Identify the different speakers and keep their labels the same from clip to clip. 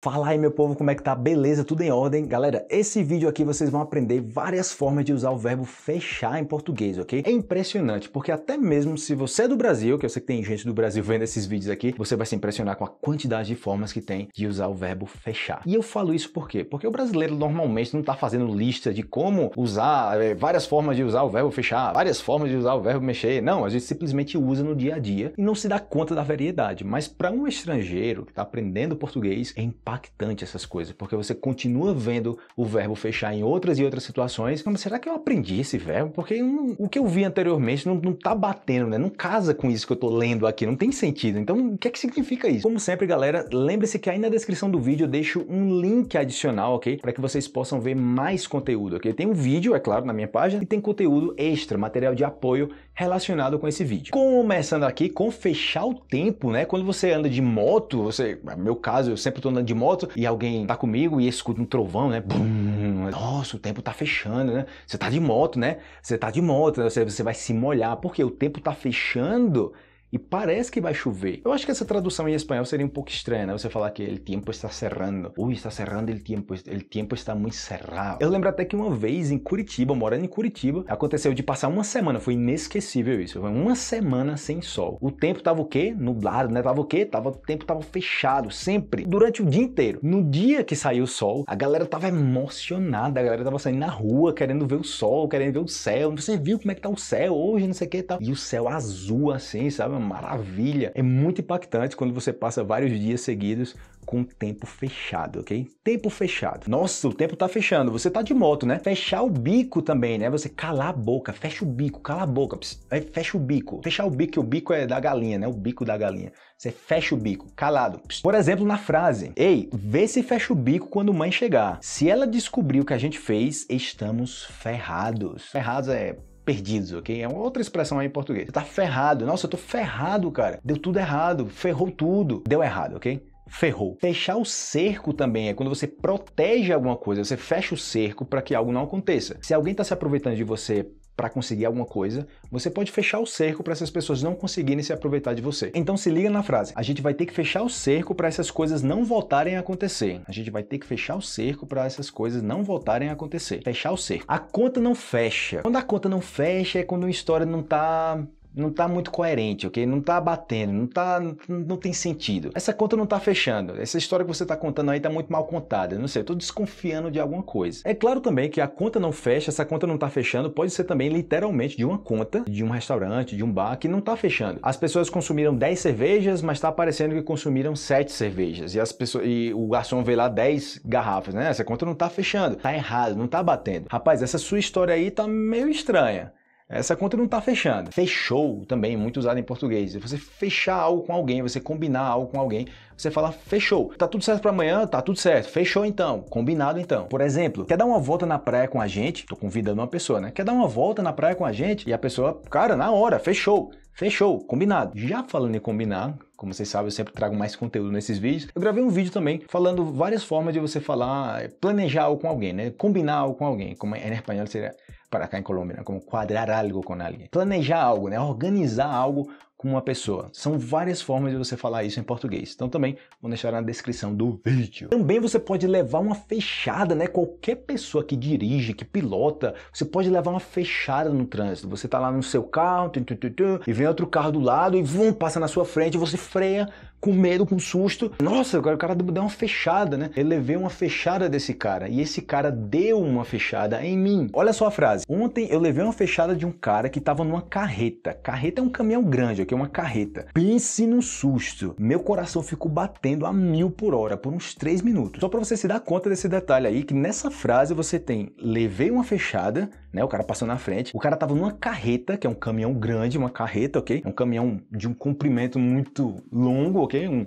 Speaker 1: Fala aí meu povo, como é que tá? Beleza? Tudo em ordem? Galera, esse vídeo aqui vocês vão aprender várias formas de usar o verbo fechar em português, ok? É impressionante, porque até mesmo se você é do Brasil, que eu sei que tem gente do Brasil vendo esses vídeos aqui, você vai se impressionar com a quantidade de formas que tem de usar o verbo fechar. E eu falo isso por quê? Porque o brasileiro normalmente não tá fazendo lista de como usar, é, várias formas de usar o verbo fechar, várias formas de usar o verbo mexer. Não, a gente simplesmente usa no dia a dia e não se dá conta da variedade. Mas para um estrangeiro que tá aprendendo português, é impactante essas coisas, porque você continua vendo o verbo fechar em outras e outras situações. Mas será que eu aprendi esse verbo? Porque o que eu vi anteriormente não, não tá batendo, né? Não casa com isso que eu tô lendo aqui, não tem sentido. Então, o que é que significa isso? Como sempre, galera, lembre-se que aí na descrição do vídeo eu deixo um link adicional, ok? Para que vocês possam ver mais conteúdo, ok? Tem um vídeo, é claro, na minha página e tem conteúdo extra, material de apoio relacionado com esse vídeo. Começando aqui com fechar o tempo, né? Quando você anda de moto, você, no meu caso, eu sempre tô andando de moto e alguém tá comigo e escuta um trovão, né? Bum, nossa, o tempo tá fechando, né? Você tá de moto, né? Você tá de moto, né? você, você vai se molhar, porque o tempo tá fechando e parece que vai chover. Eu acho que essa tradução em espanhol seria um pouco estranha, né? Você falar que o tempo está cerrando. Ui, está cerrando o tempo. O tempo está muito cerrado. Eu lembro até que uma vez em Curitiba, morando em Curitiba, aconteceu de passar uma semana. Foi inesquecível isso. Foi uma semana sem sol. O tempo tava o quê? Nublado, né? Tava o quê? Tava, o tempo tava fechado, sempre. Durante o dia inteiro. No dia que saiu o sol, a galera tava emocionada. A galera tava saindo na rua, querendo ver o sol, querendo ver o céu. Você viu como é que tá o céu hoje, não sei o que e tal. E o céu azul assim, sabe? uma maravilha. É muito impactante quando você passa vários dias seguidos com tempo fechado, ok? Tempo fechado. Nossa, o tempo tá fechando. Você tá de moto, né? Fechar o bico também, né? Você calar a boca, fecha o bico, cala a boca, pss, aí fecha o bico. Fechar o bico, que o bico é da galinha, né? O bico da galinha. Você fecha o bico, calado. Pss. Por exemplo, na frase: Ei, vê se fecha o bico quando mãe chegar. Se ela descobrir o que a gente fez, estamos ferrados. Ferrados é perdidos, ok? É uma outra expressão aí em português. Você tá ferrado. Nossa, eu tô ferrado, cara. Deu tudo errado. Ferrou tudo. Deu errado, ok? ferrou. Fechar o cerco também é quando você protege alguma coisa, você fecha o cerco para que algo não aconteça. Se alguém está se aproveitando de você para conseguir alguma coisa, você pode fechar o cerco para essas pessoas não conseguirem se aproveitar de você. Então se liga na frase: a gente vai ter que fechar o cerco para essas coisas não voltarem a acontecer. A gente vai ter que fechar o cerco para essas coisas não voltarem a acontecer. Fechar o cerco. A conta não fecha. Quando a conta não fecha é quando a história não tá não está muito coerente, ok? Não está batendo, não tá, não tem sentido. Essa conta não está fechando. Essa história que você está contando aí está muito mal contada. Não sei, eu tô desconfiando de alguma coisa. É claro também que a conta não fecha, essa conta não está fechando, pode ser também literalmente de uma conta, de um restaurante, de um bar que não está fechando. As pessoas consumiram 10 cervejas, mas está aparecendo que consumiram 7 cervejas e as pessoas e o garçom vê lá 10 garrafas, né? Essa conta não está fechando. Tá errado, não está batendo. Rapaz, essa sua história aí tá meio estranha essa conta não está fechando. Fechou também, muito usado em português. Você fechar algo com alguém, você combinar algo com alguém, você fala fechou. Tá tudo certo para amanhã? Tá tudo certo. Fechou então, combinado então. Por exemplo, quer dar uma volta na praia com a gente? Tô convidando uma pessoa, né? Quer dar uma volta na praia com a gente? E a pessoa, cara, na hora, fechou. Fechou, combinado. Já falando em combinar, como vocês sabem, eu sempre trago mais conteúdo nesses vídeos. Eu gravei um vídeo também falando várias formas de você falar, planejar algo com alguém, né? Combinar algo com alguém, como em é, espanhol né, seria para cá em Colômbia, né? como quadrar algo com alguém. Planejar algo, né? organizar algo com uma pessoa. São várias formas de você falar isso em português. Então também vou deixar na descrição do vídeo. Também você pode levar uma fechada, né? Qualquer pessoa que dirige, que pilota, você pode levar uma fechada no trânsito. Você tá lá no seu carro, e vem outro carro do lado e vum, passa na sua frente, você freia, com medo, com susto. Nossa, o cara deu uma fechada, né? Eu levei uma fechada desse cara e esse cara deu uma fechada em mim. Olha só a frase. Ontem eu levei uma fechada de um cara que tava numa carreta. Carreta é um caminhão grande, aqui é uma carreta. Pense no susto. Meu coração ficou batendo a mil por hora por uns três minutos. Só para você se dar conta desse detalhe aí que nessa frase você tem levei uma fechada né? O cara passou na frente. O cara tava numa carreta, que é um caminhão grande, uma carreta, ok? É um caminhão de um comprimento muito longo, ok? Um,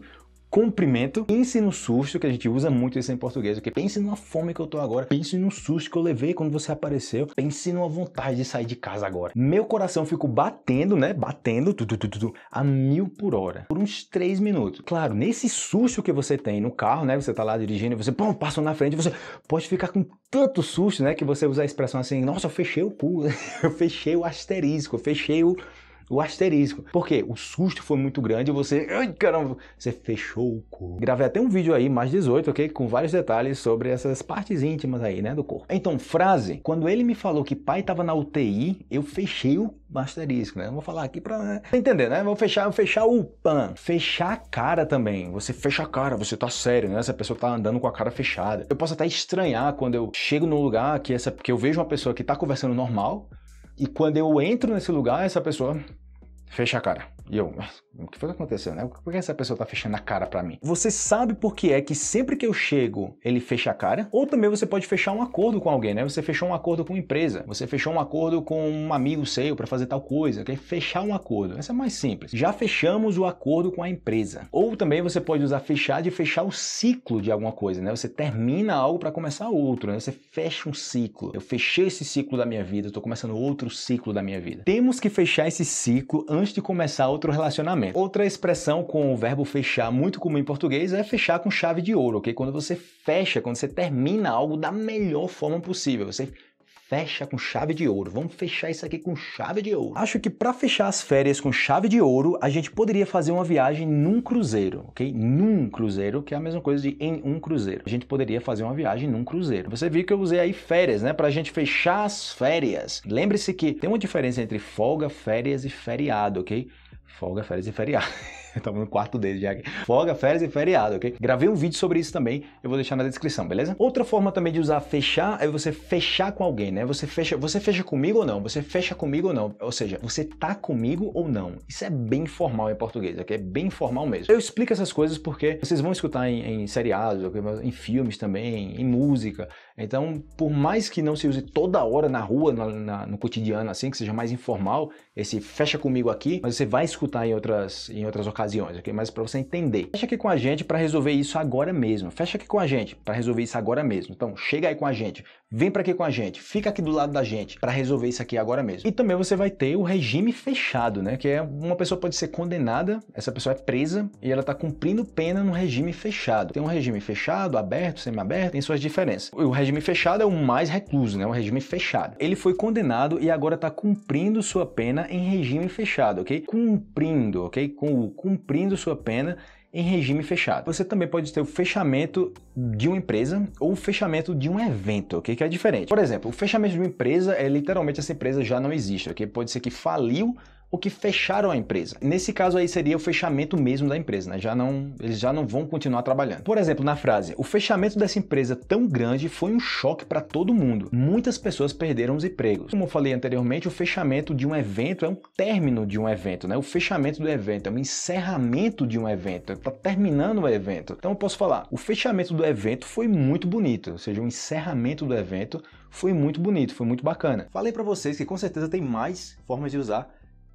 Speaker 1: cumprimento. Pense no susto, que a gente usa muito isso em português, porque pense numa fome que eu tô agora, pense no susto que eu levei quando você apareceu, pense numa vontade de sair de casa agora. Meu coração ficou batendo, né? Batendo tu, tu, tu, tu, a mil por hora, por uns três minutos. Claro, nesse susto que você tem no carro, né? Você tá lá dirigindo, você pum, passa na frente, você pode ficar com tanto susto, né? Que você usa a expressão assim, nossa, eu fechei o cu, eu fechei o asterisco, eu fechei o o asterisco. Porque o susto foi muito grande e você, ai caramba, você fechou o corpo. Gravei até um vídeo aí, mais 18, ok? Com vários detalhes sobre essas partes íntimas aí, né, do corpo. Então, frase, quando ele me falou que pai tava na UTI, eu fechei o asterisco, né? vou falar aqui pra né? entender, né? Vou fechar, vou fechar o pan. Fechar a cara também. Você fecha a cara, você tá sério, né? Essa pessoa tá andando com a cara fechada. Eu posso até estranhar quando eu chego num lugar que essa, que eu vejo uma pessoa que tá conversando normal, e quando eu entro nesse lugar, essa pessoa Fecha a cara. E eu, o que foi que aconteceu, né? Por que essa pessoa tá fechando a cara para mim? Você sabe por que é que sempre que eu chego, ele fecha a cara? Ou também você pode fechar um acordo com alguém, né? Você fechou um acordo com uma empresa, você fechou um acordo com um amigo seu para fazer tal coisa, quer é fechar um acordo. Essa é mais simples. Já fechamos o acordo com a empresa. Ou também você pode usar fechar de fechar o ciclo de alguma coisa, né? Você termina algo para começar outro, né? Você fecha um ciclo. Eu fechei esse ciclo da minha vida, eu tô começando outro ciclo da minha vida. Temos que fechar esse ciclo antes de começar outro relacionamento. Outra expressão com o verbo fechar muito comum em português é fechar com chave de ouro, ok? Quando você fecha, quando você termina algo da melhor forma possível, você fecha com chave de ouro. Vamos fechar isso aqui com chave de ouro. Acho que para fechar as férias com chave de ouro, a gente poderia fazer uma viagem num cruzeiro, ok? Num cruzeiro, que é a mesma coisa de em um cruzeiro. A gente poderia fazer uma viagem num cruzeiro. Você viu que eu usei aí férias, né? Para a gente fechar as férias. Lembre-se que tem uma diferença entre folga, férias e feriado, ok? folga, férias e feriado. Tamo no quarto dele já aqui. Folga, férias e feriado, ok? Gravei um vídeo sobre isso também, eu vou deixar na descrição, beleza? Outra forma também de usar fechar é você fechar com alguém, né? Você fecha, você fecha comigo ou não? Você fecha comigo ou não? Ou seja, você tá comigo ou não? Isso é bem formal em português, ok? É bem formal mesmo. Eu explico essas coisas porque vocês vão escutar em, em seriados, okay? em filmes também, em música. Então, por mais que não se use toda hora na rua, na, na, no cotidiano, assim, que seja mais informal, esse fecha comigo aqui, mas você vai escutar em outras, em outras ocasiões ocasiões, ok? Mas para você entender. Fecha aqui com a gente para resolver isso agora mesmo. Fecha aqui com a gente para resolver isso agora mesmo. Então, chega aí com a gente. Vem para aqui com a gente, fica aqui do lado da gente para resolver isso aqui agora mesmo. E também você vai ter o regime fechado, né? Que é uma pessoa pode ser condenada, essa pessoa é presa e ela está cumprindo pena no regime fechado. Tem um regime fechado, aberto, semi-aberto, tem suas diferenças. O regime fechado é o mais recluso, né? Um regime fechado. Ele foi condenado e agora está cumprindo sua pena em regime fechado, ok? Cumprindo, ok? Com o cumprindo sua pena em regime fechado. Você também pode ter o fechamento de uma empresa ou o fechamento de um evento, ok? Que é diferente. Por exemplo, o fechamento de uma empresa é literalmente essa empresa já não existe, ok? Pode ser que faliu o que fecharam a empresa. Nesse caso aí seria o fechamento mesmo da empresa, né? Já não, eles já não vão continuar trabalhando. Por exemplo, na frase, o fechamento dessa empresa tão grande foi um choque para todo mundo. Muitas pessoas perderam os empregos. Como eu falei anteriormente, o fechamento de um evento é um término de um evento, né? O fechamento do evento é um encerramento de um evento, está é terminando o evento. Então eu posso falar, o fechamento do evento foi muito bonito, ou seja, o encerramento do evento foi muito bonito, foi muito bacana. Falei para vocês que com certeza tem mais formas de usar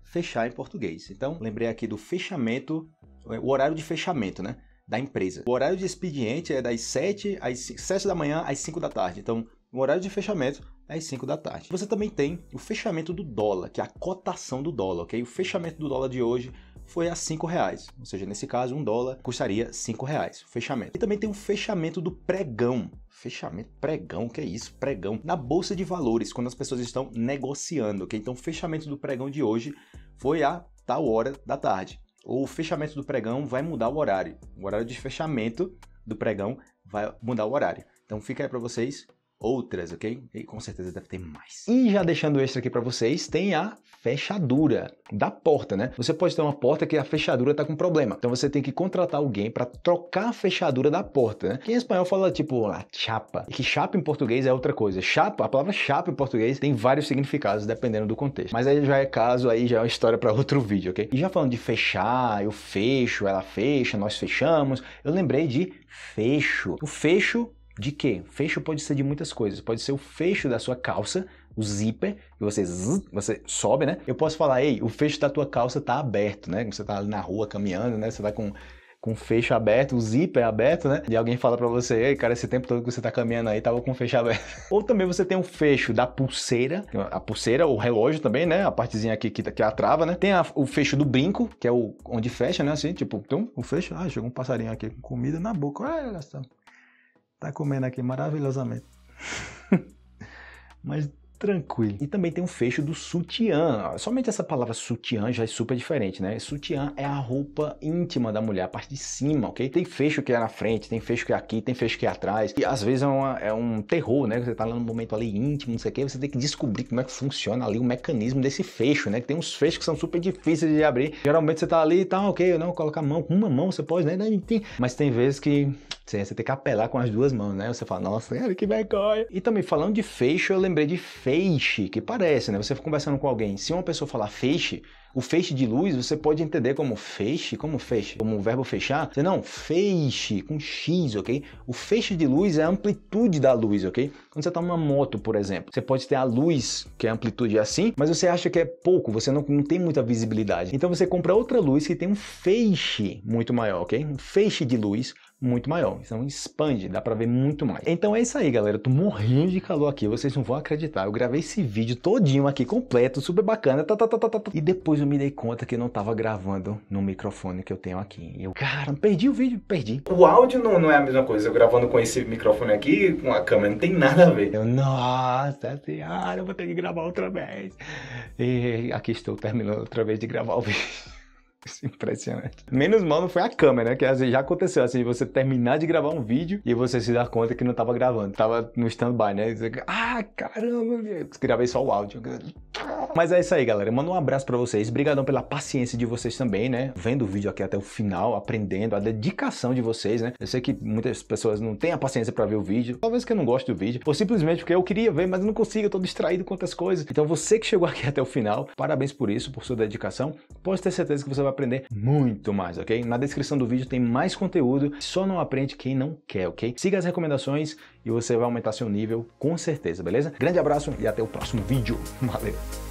Speaker 1: fechar em português. Então, lembrei aqui do fechamento, é, o horário de fechamento, né? Da empresa. O horário de expediente é das 7 às 7 da manhã às 5 da tarde. Então, o horário de fechamento é às 5 da tarde. Você também tem o fechamento do dólar, que é a cotação do dólar, ok? O fechamento do dólar de hoje foi a 5 reais, Ou seja, nesse caso, um dólar custaria 5 reais. fechamento. E também tem o um fechamento do pregão. Fechamento, pregão, que é isso? Pregão. Na bolsa de valores, quando as pessoas estão negociando, ok? Então, o fechamento do pregão de hoje foi a tal hora da tarde. Ou O fechamento do pregão vai mudar o horário. O horário de fechamento do pregão vai mudar o horário. Então, fica aí para vocês outras, ok? E com certeza deve ter mais. E já deixando extra aqui para vocês, tem a fechadura da porta, né? Você pode ter uma porta que a fechadura tá com problema. Então você tem que contratar alguém para trocar a fechadura da porta, né? Que em espanhol fala tipo a chapa. E que chapa em português é outra coisa. Chapa, a palavra chapa em português tem vários significados dependendo do contexto. Mas aí já é caso, aí já é uma história para outro vídeo, ok? E já falando de fechar, eu fecho, ela fecha, nós fechamos. Eu lembrei de fecho. O fecho de quê? Fecho pode ser de muitas coisas. Pode ser o fecho da sua calça, o zíper, que você, você sobe, né? Eu posso falar, ei, o fecho da tua calça tá aberto, né? Você tá ali na rua caminhando, né? Você vai com com fecho aberto, o zíper aberto, né? E alguém fala para você, Ei, cara, esse tempo todo que você tá caminhando aí, tava com o fecho aberto. Ou também você tem o um fecho da pulseira, a pulseira, o relógio também, né? A partezinha aqui que, que a trava, né? Tem a, o fecho do brinco, que é o onde fecha, né? Assim, tipo, então, o fecho, ah, chegou um passarinho aqui com comida na boca, olha só. Tá comendo aqui maravilhosamente. Mas tranquilo. E também tem um fecho do sutiã. Somente essa palavra sutiã já é super diferente, né? Sutiã é a roupa íntima da mulher, a parte de cima, ok? Tem fecho que é na frente, tem fecho que é aqui, tem fecho que é atrás. E às vezes é, uma, é um terror, né? Você tá lá num momento ali íntimo, não sei o quê, você tem que descobrir como é que funciona ali o mecanismo desse fecho, né? Que tem uns fechos que são super difíceis de abrir. Geralmente você tá ali e tá, ok, eu não colocar a mão, com uma mão você pode, né? Mas tem vezes que você, você tem que apelar com as duas mãos, né? Você fala, nossa, que vergonha. E também falando de fecho, eu lembrei de fecho feixe, que parece, né? Você conversando com alguém, se uma pessoa falar feixe, o feixe de luz você pode entender como feixe, como feixe, como o verbo fechar. Você não, feixe com x, ok? O feixe de luz é a amplitude da luz, ok? Quando você está numa moto, por exemplo, você pode ter a luz, que é a amplitude é assim, mas você acha que é pouco, você não, não tem muita visibilidade. Então você compra outra luz que tem um feixe muito maior, ok? Um feixe de luz muito maior. Então expande, dá para ver muito mais. Então é isso aí, galera. Eu tô morrendo de calor aqui, vocês não vão acreditar. Eu gravei esse vídeo todinho aqui, completo, super bacana. Tá, tá, tá, tá, tá. tá. E depois eu me dei conta que eu não tava gravando no microfone que eu tenho aqui. E eu, cara, perdi o vídeo, perdi. O áudio não, não é a mesma coisa. Eu gravando com esse microfone aqui, com a câmera, não tem nada a ver. Eu, nossa senhora, eu vou ter que gravar outra vez. E aqui estou terminando outra vez de gravar o vídeo. Impressionante. Menos mal não foi a câmera, né? Que assim, já aconteceu, assim, você terminar de gravar um vídeo e você se dar conta que não tava gravando. Tava no stand-by, né? Você, ah, caramba, gravei só o áudio. Mas é isso aí, galera. Manda um abraço para vocês. Obrigadão pela paciência de vocês também, né? Vendo o vídeo aqui até o final, aprendendo, a dedicação de vocês, né? Eu sei que muitas pessoas não têm a paciência para ver o vídeo, talvez que eu não goste do vídeo, ou simplesmente porque eu queria ver, mas não consigo, eu tô distraído com outras coisas. Então você que chegou aqui até o final, parabéns por isso, por sua dedicação. Pode ter certeza que você vai aprender muito mais, ok? Na descrição do vídeo tem mais conteúdo, só não aprende quem não quer, ok? Siga as recomendações e você vai aumentar seu nível com certeza, beleza? Grande abraço e até o próximo vídeo. Valeu!